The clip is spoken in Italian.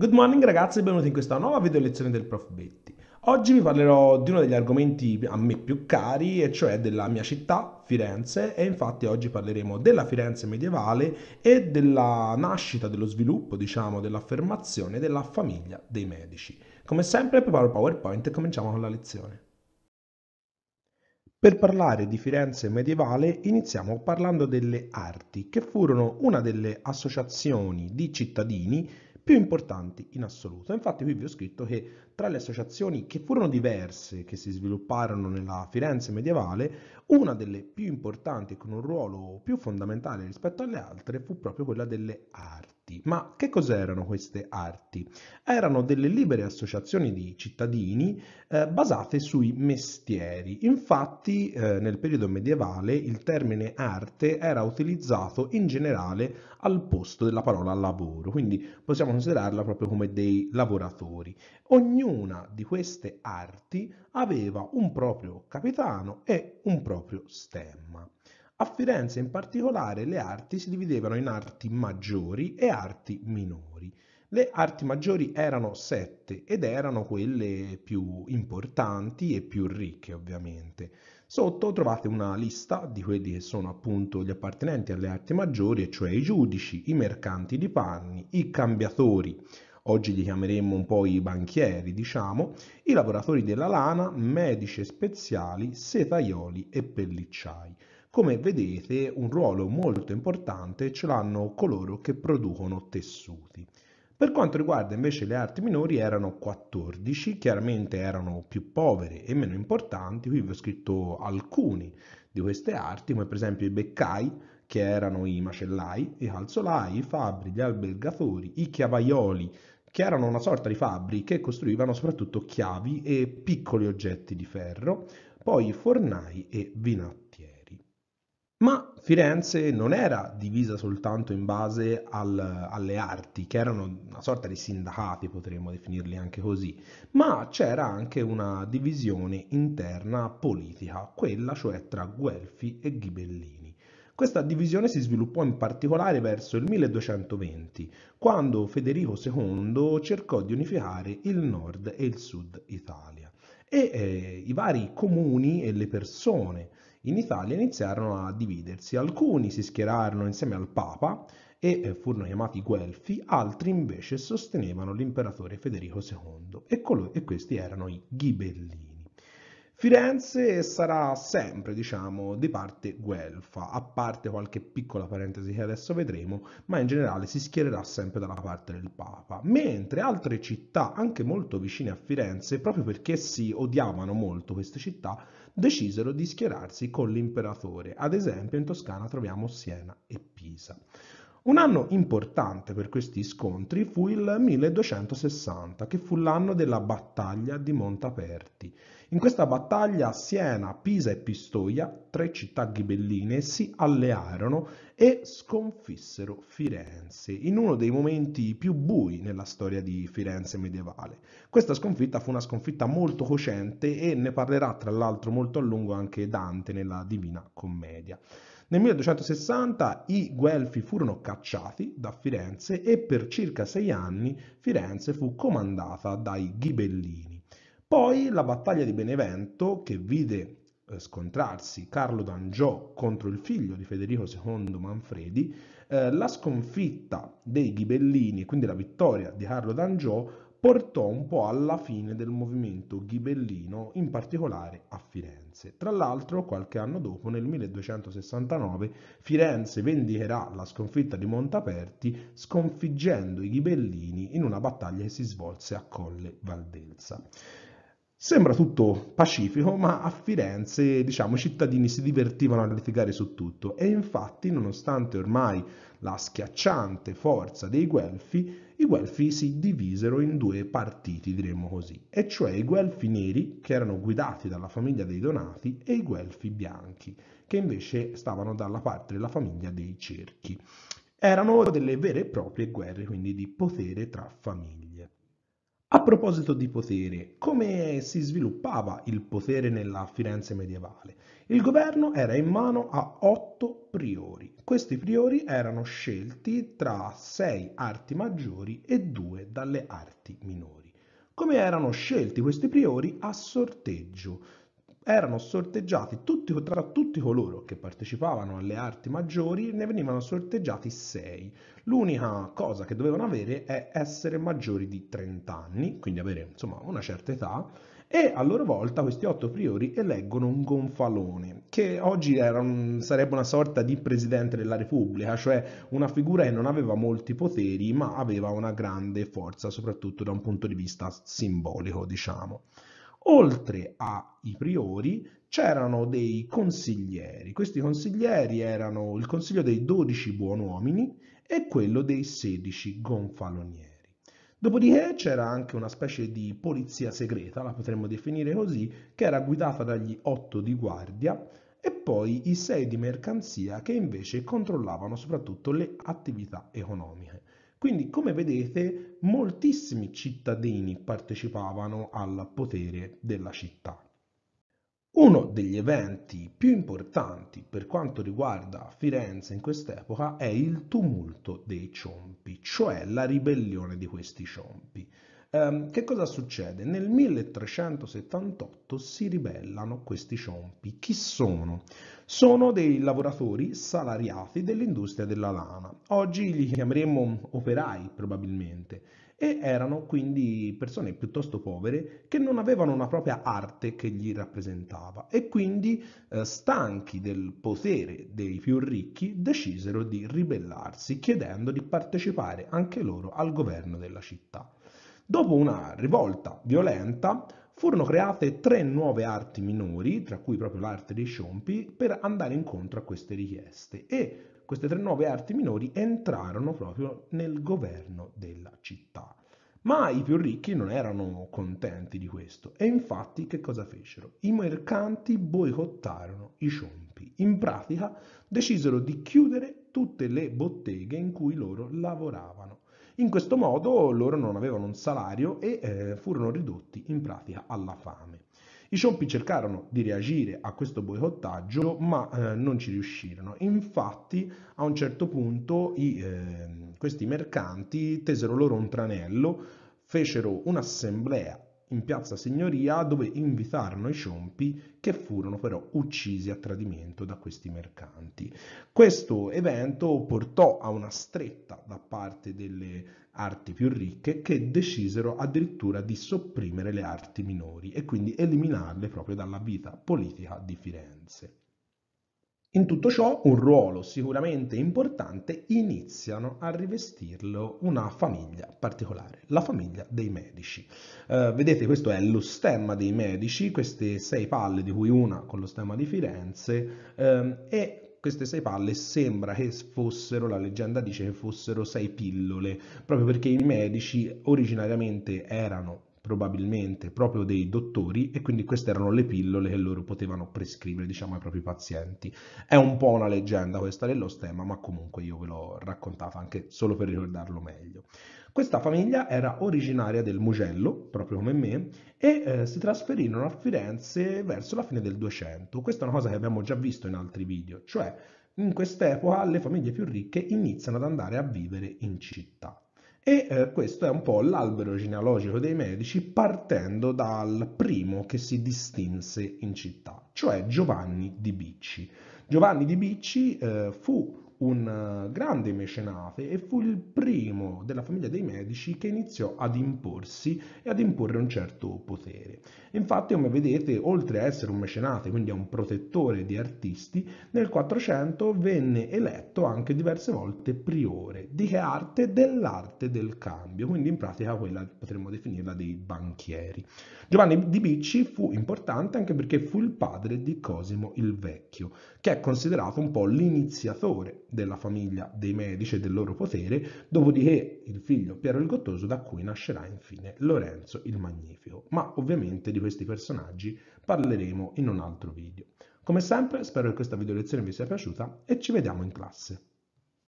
Good morning ragazzi e benvenuti in questa nuova video lezione del Prof. Betti. Oggi vi parlerò di uno degli argomenti a me più cari, e cioè della mia città, Firenze, e infatti oggi parleremo della Firenze medievale e della nascita, dello sviluppo, diciamo, dell'affermazione della famiglia dei medici. Come sempre preparo PowerPoint e cominciamo con la lezione. Per parlare di Firenze medievale iniziamo parlando delle arti, che furono una delle associazioni di cittadini più importanti in assoluto. Infatti qui vi ho scritto che tra le associazioni che furono diverse, che si svilupparono nella Firenze medievale, una delle più importanti e con un ruolo più fondamentale rispetto alle altre fu proprio quella delle arti. Ma che cos'erano queste arti? Erano delle libere associazioni di cittadini eh, basate sui mestieri. Infatti eh, nel periodo medievale il termine arte era utilizzato in generale al posto della parola lavoro, quindi possiamo considerarla proprio come dei lavoratori. Ognuno ognuna di queste arti aveva un proprio capitano e un proprio stemma. A Firenze in particolare le arti si dividevano in arti maggiori e arti minori. Le arti maggiori erano sette ed erano quelle più importanti e più ricche ovviamente. Sotto trovate una lista di quelli che sono appunto gli appartenenti alle arti maggiori, e cioè i giudici, i mercanti di panni, i cambiatori, oggi li chiameremmo un po' i banchieri, diciamo, i lavoratori della lana, medici e speziali, setaioli e pellicciai. Come vedete un ruolo molto importante ce l'hanno coloro che producono tessuti. Per quanto riguarda invece le arti minori erano 14, chiaramente erano più povere e meno importanti, qui vi ho scritto alcuni di queste arti, come per esempio i beccai, che erano i macellai, i calzolai, i fabbri, gli albergatori, i chiavaioli, che erano una sorta di fabbri che costruivano soprattutto chiavi e piccoli oggetti di ferro, poi fornai e vinattieri. Ma Firenze non era divisa soltanto in base al, alle arti, che erano una sorta di sindacati, potremmo definirli anche così, ma c'era anche una divisione interna politica, quella cioè tra Guelfi e Ghibellini. Questa divisione si sviluppò in particolare verso il 1220, quando Federico II cercò di unificare il nord e il sud Italia e eh, i vari comuni e le persone in Italia iniziarono a dividersi. Alcuni si schierarono insieme al Papa e eh, furono chiamati Guelfi, altri invece sostenevano l'imperatore Federico II e, e questi erano i Ghibellini. Firenze sarà sempre, diciamo, di parte guelfa, a parte qualche piccola parentesi che adesso vedremo, ma in generale si schiererà sempre dalla parte del Papa. Mentre altre città, anche molto vicine a Firenze, proprio perché si odiavano molto queste città, decisero di schierarsi con l'imperatore. Ad esempio in Toscana troviamo Siena e Pisa. Un anno importante per questi scontri fu il 1260, che fu l'anno della battaglia di Montaperti. In questa battaglia Siena, Pisa e Pistoia, tre città ghibelline, si allearono e sconfissero Firenze in uno dei momenti più bui nella storia di Firenze medievale. Questa sconfitta fu una sconfitta molto cocente e ne parlerà tra l'altro molto a lungo anche Dante nella Divina Commedia. Nel 1260 i Guelfi furono cacciati da Firenze e per circa sei anni Firenze fu comandata dai Ghibellini. Poi la battaglia di Benevento, che vide eh, scontrarsi Carlo d'Angiò contro il figlio di Federico II Manfredi, eh, la sconfitta dei Ghibellini e quindi la vittoria di Carlo d'Angiò portò un po' alla fine del movimento ghibellino, in particolare a Firenze. Tra l'altro, qualche anno dopo, nel 1269, Firenze vendicherà la sconfitta di Montaperti sconfiggendo i ghibellini in una battaglia che si svolse a Colle Valdelsa. Sembra tutto pacifico, ma a Firenze diciamo, i cittadini si divertivano a litigare su tutto e infatti, nonostante ormai la schiacciante forza dei Guelfi, i Guelfi si divisero in due partiti, diremmo così, e cioè i Guelfi neri, che erano guidati dalla famiglia dei Donati, e i Guelfi bianchi, che invece stavano dalla parte della famiglia dei Cerchi. Erano delle vere e proprie guerre, quindi di potere tra famiglie. A proposito di potere, come si sviluppava il potere nella Firenze medievale? Il governo era in mano a otto priori. Questi priori erano scelti tra sei arti maggiori e due dalle arti minori. Come erano scelti questi priori? A sorteggio, erano sorteggiati tutti, tra tutti coloro che partecipavano alle arti maggiori, ne venivano sorteggiati 6. L'unica cosa che dovevano avere è essere maggiori di 30 anni, quindi avere insomma una certa età, e a loro volta questi otto priori eleggono un gonfalone, che oggi un, sarebbe una sorta di presidente della Repubblica, cioè una figura che non aveva molti poteri ma aveva una grande forza, soprattutto da un punto di vista simbolico, diciamo. Oltre ai priori c'erano dei consiglieri. Questi consiglieri erano il consiglio dei 12 buonuomini e quello dei 16 gonfalonieri. Dopodiché c'era anche una specie di polizia segreta, la potremmo definire così, che era guidata dagli 8 di guardia e poi i 6 di mercanzia che invece controllavano soprattutto le attività economiche. Quindi come vedete moltissimi cittadini partecipavano al potere della città. Uno degli eventi più importanti per quanto riguarda Firenze in quest'epoca è il tumulto dei ciompi, cioè la ribellione di questi ciompi. Ehm, che cosa succede? Nel 1378 si ribellano questi ciompi. Chi sono? Sono dei lavoratori salariati dell'industria della lana. Oggi li chiameremmo operai probabilmente e erano quindi persone piuttosto povere che non avevano una propria arte che gli rappresentava e quindi eh, stanchi del potere dei più ricchi decisero di ribellarsi chiedendo di partecipare anche loro al governo della città. Dopo una rivolta violenta furono create tre nuove arti minori, tra cui proprio l'arte dei sciompi, per andare incontro a queste richieste e queste tre nuove arti minori entrarono proprio nel governo della città. Ma i più ricchi non erano contenti di questo e infatti che cosa fecero? I mercanti boicottarono i ciompi. In pratica decisero di chiudere tutte le botteghe in cui loro lavoravano in questo modo loro non avevano un salario e eh, furono ridotti in pratica alla fame. I Ciompi cercarono di reagire a questo boicottaggio, ma eh, non ci riuscirono. Infatti, a un certo punto, i, eh, questi mercanti tesero loro un tranello, fecero un'assemblea in piazza Signoria dove invitarono i ciompi che furono però uccisi a tradimento da questi mercanti. Questo evento portò a una stretta da parte delle arti più ricche che decisero addirittura di sopprimere le arti minori e quindi eliminarle proprio dalla vita politica di Firenze. In tutto ciò un ruolo sicuramente importante iniziano a rivestirlo una famiglia particolare, la famiglia dei medici. Eh, vedete questo è lo stemma dei medici, queste sei palle di cui una con lo stemma di Firenze ehm, e queste sei palle sembra che fossero, la leggenda dice che fossero sei pillole, proprio perché i medici originariamente erano probabilmente proprio dei dottori e quindi queste erano le pillole che loro potevano prescrivere diciamo ai propri pazienti. È un po' una leggenda questa dello stemma, ma comunque io ve l'ho raccontata anche solo per ricordarlo meglio. Questa famiglia era originaria del Mugello, proprio come me, e eh, si trasferirono a Firenze verso la fine del 200. Questa è una cosa che abbiamo già visto in altri video, cioè in quest'epoca le famiglie più ricche iniziano ad andare a vivere in città. E eh, questo è un po' l'albero genealogico dei medici partendo dal primo che si distinse in città, cioè Giovanni di Bicci. Giovanni di Bicci eh, fu un eh, grande mecenate e fu il primo della famiglia dei Medici che iniziò ad imporsi e ad imporre un certo potere. Infatti, come vedete, oltre a essere un mecenate, quindi a un protettore di artisti, nel 400 venne eletto anche diverse volte priore. Di che arte? Dell'arte del cambio, quindi in pratica quella potremmo definirla dei banchieri. Giovanni di Bicci fu importante anche perché fu il padre di Cosimo il Vecchio, che è considerato un po' l'iniziatore della famiglia dei Medici e del loro potere, dopodiché il figlio Piero il Gottoso da cui nascerà infine Lorenzo il Magnifico, ma ovviamente di questi personaggi parleremo in un altro video. Come sempre spero che questa video lezione vi sia piaciuta e ci vediamo in classe.